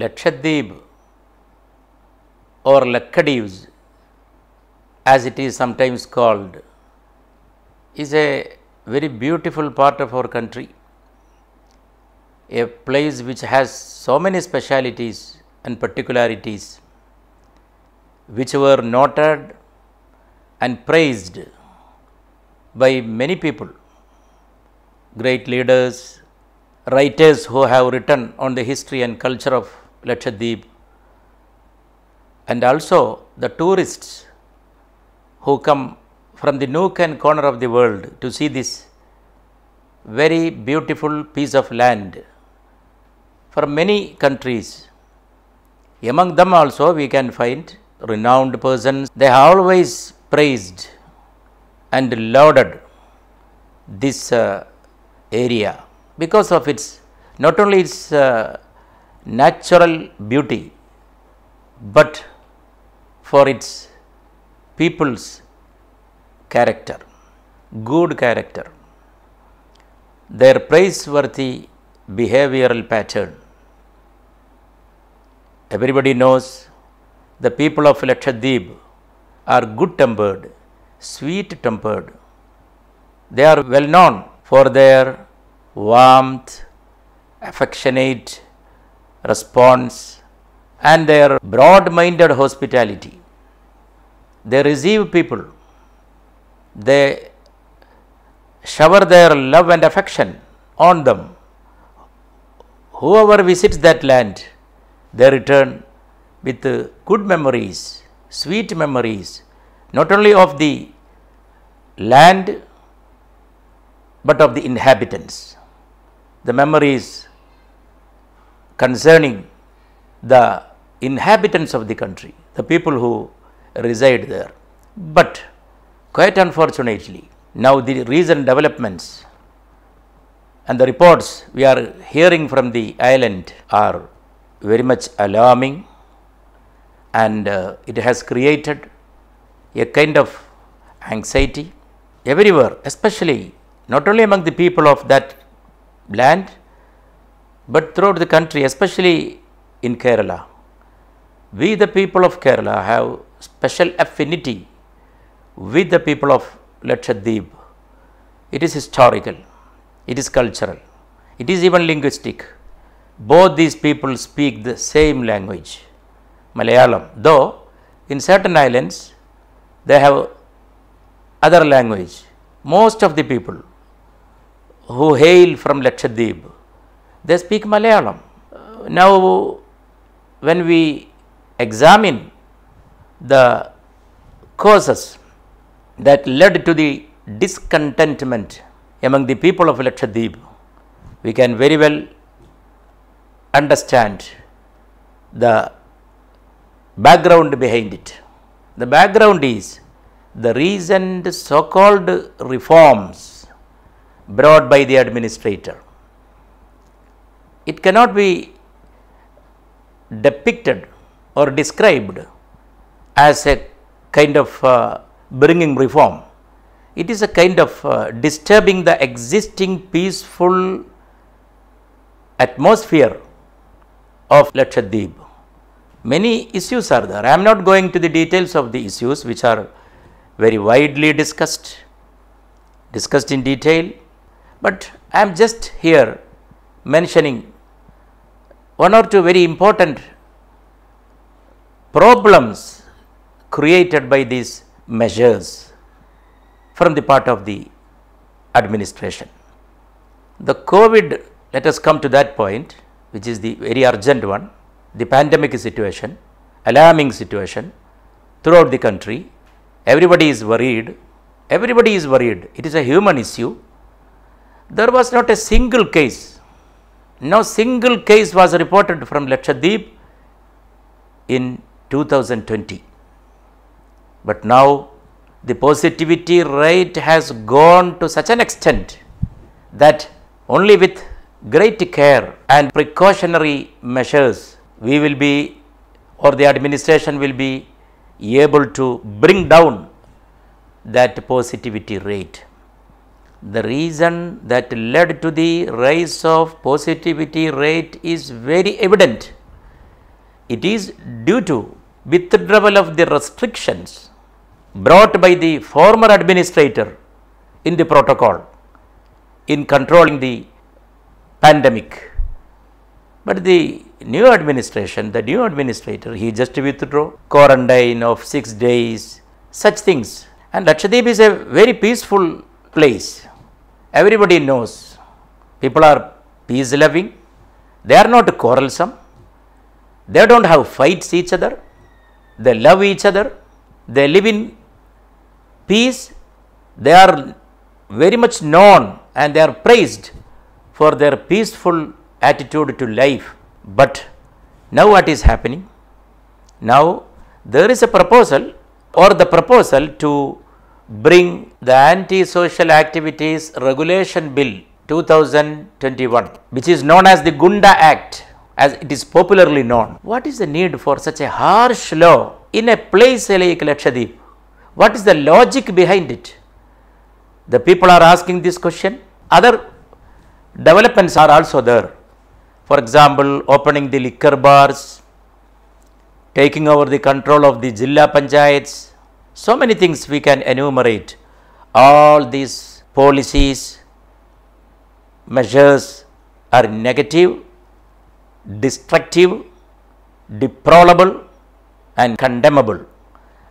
Lakshadweep or Lakshadweeps as it is sometimes called is a very beautiful part of our country, a place which has so many specialities and particularities which were noted and praised by many people, great leaders, writers who have written on the history and culture of Lakshadweep and also the tourists who come from the nook and corner of the world to see this very beautiful piece of land from many countries. Among them also we can find renowned persons, they have always praised and lauded this uh, area because of its not only its uh, natural beauty, but for its people's character, good character, their praiseworthy behavioral pattern. Everybody knows the people of Lakshadweep are good tempered, sweet tempered. They are well known for their warmth, affectionate, response and their broad-minded hospitality. They receive people, they shower their love and affection on them. Whoever visits that land, they return with good memories, sweet memories, not only of the land but of the inhabitants. The memories concerning the inhabitants of the country, the people who reside there. But quite unfortunately, now the recent developments and the reports we are hearing from the island are very much alarming and uh, it has created a kind of anxiety everywhere, especially not only among the people of that land, but throughout the country, especially in Kerala, we the people of Kerala have special affinity with the people of Lakshadweep. It is historical, it is cultural, it is even linguistic. Both these people speak the same language, Malayalam, though in certain islands they have other language. Most of the people who hail from Lakshadweep they speak Malayalam. Now, when we examine the causes that led to the discontentment among the people of Lakshadweep, we can very well understand the background behind it. The background is the recent so called reforms brought by the administrator it cannot be depicted or described as a kind of uh, bringing reform. It is a kind of uh, disturbing the existing peaceful atmosphere of Lakshadweep. Many issues are there. I am not going to the details of the issues which are very widely discussed, discussed in detail, but I am just here mentioning one or two very important problems created by these measures from the part of the administration. The COVID, let us come to that point, which is the very urgent one, the pandemic situation, alarming situation throughout the country. Everybody is worried, everybody is worried. It is a human issue. There was not a single case no single case was reported from Lakshadweep in 2020. But now the positivity rate has gone to such an extent that only with great care and precautionary measures we will be or the administration will be able to bring down that positivity rate the reason that led to the rise of positivity rate is very evident. It is due to withdrawal of the restrictions brought by the former administrator in the protocol in controlling the pandemic. But the new administration, the new administrator, he just withdrew quarantine of 6 days, such things. And Lakshadweep is a very peaceful place everybody knows people are peace loving, they are not quarrelsome, they do not have fights each other, they love each other, they live in peace, they are very much known and they are praised for their peaceful attitude to life. But now what is happening? Now there is a proposal or the proposal to bring the Anti-Social Activities Regulation Bill 2021 which is known as the Gunda Act as it is popularly known. What is the need for such a harsh law in a place like Lakshadweep? What is the logic behind it? The people are asking this question. Other developments are also there. For example, opening the liquor bars, taking over the control of the Jilla Panchayats, so many things we can enumerate, all these policies, measures are negative, destructive, deplorable and condemnable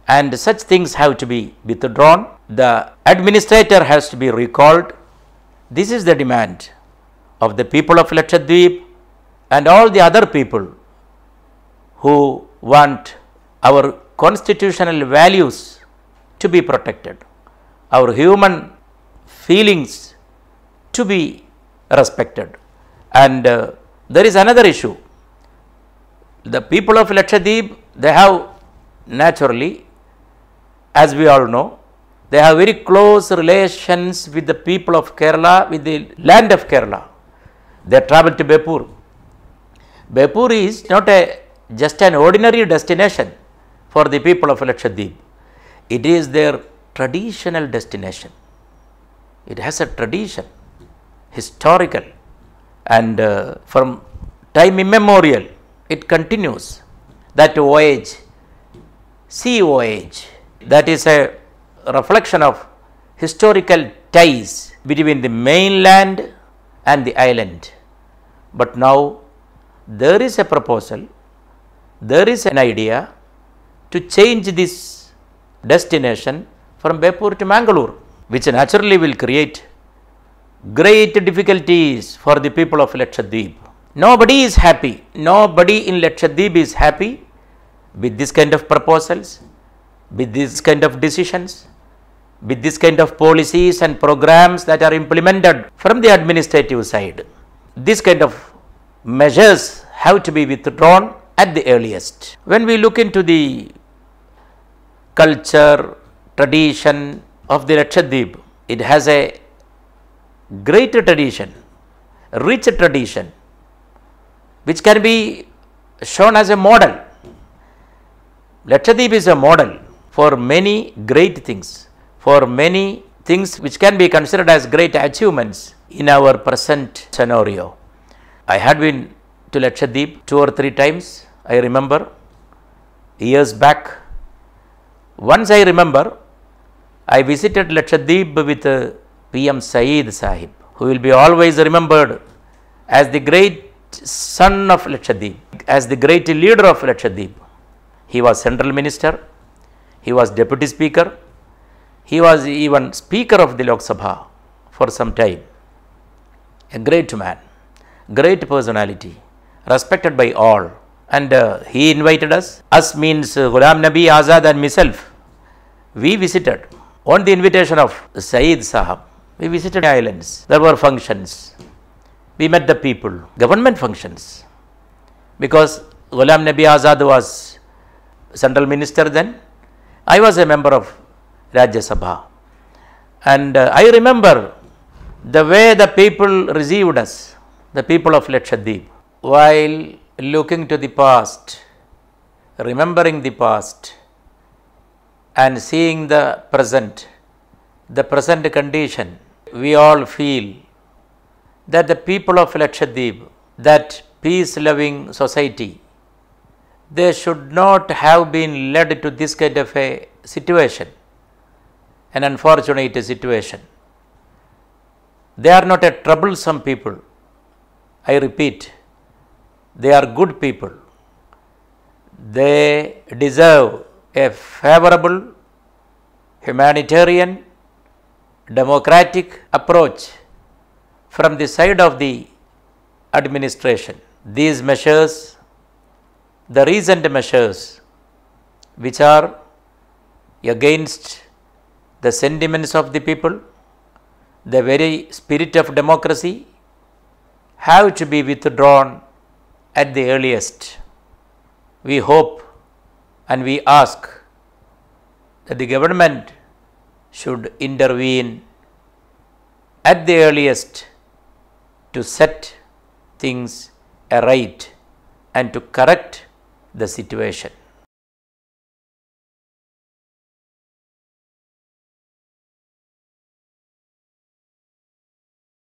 and such things have to be withdrawn. The administrator has to be recalled. This is the demand of the people of Lakshadweep and all the other people who want our constitutional values to be protected, our human feelings to be respected. And uh, there is another issue. The people of Lakshadweep, they have naturally, as we all know, they have very close relations with the people of Kerala, with the land of Kerala. They travel to Bepur. Bepur is not a just an ordinary destination for the people of Lakshadweep. It is their traditional destination. It has a tradition, historical and uh, from time immemorial it continues. That voyage, sea voyage, that is a reflection of historical ties between the mainland and the island. But now there is a proposal, there is an idea to change this destination from Bepur to Mangalore, which naturally will create great difficulties for the people of Lakshadweep. Nobody is happy, nobody in Lakshadweep is happy with this kind of proposals, with this kind of decisions, with this kind of policies and programs that are implemented from the administrative side. This kind of measures have to be withdrawn at the earliest. When we look into the culture, tradition of the Lakshadweep, it has a greater tradition, richer tradition, which can be shown as a model. Lakshadweep is a model for many great things, for many things which can be considered as great achievements in our present scenario. I had been to Lakshadweep two or three times I remember years back. Once I remember, I visited Lakshadweep with uh, P.M. Saeed Sahib, who will be always remembered as the great son of Lakshadweep, as the great leader of Lakshadweep. He was central minister, he was deputy speaker, he was even speaker of the Lok Sabha for some time. A great man, great personality, respected by all and uh, he invited us. Us means uh, Ghulam Nabi Azad and myself. We visited on the invitation of Saeed Sahab. We visited the islands. There were functions. We met the people, government functions. Because Ghulam Nabi Azad was central minister then. I was a member of Rajya Sabha. And uh, I remember the way the people received us, the people of Lakshadweep, while looking to the past, remembering the past and seeing the present, the present condition, we all feel that the people of Lakshadweep, that peace loving society, they should not have been led to this kind of a situation, an unfortunate situation. They are not a troublesome people. I repeat, they are good people. They deserve a favorable, humanitarian, democratic approach from the side of the administration. These measures, the recent measures which are against the sentiments of the people, the very spirit of democracy have to be withdrawn at the earliest. We hope and we ask that the government should intervene at the earliest to set things aright and to correct the situation.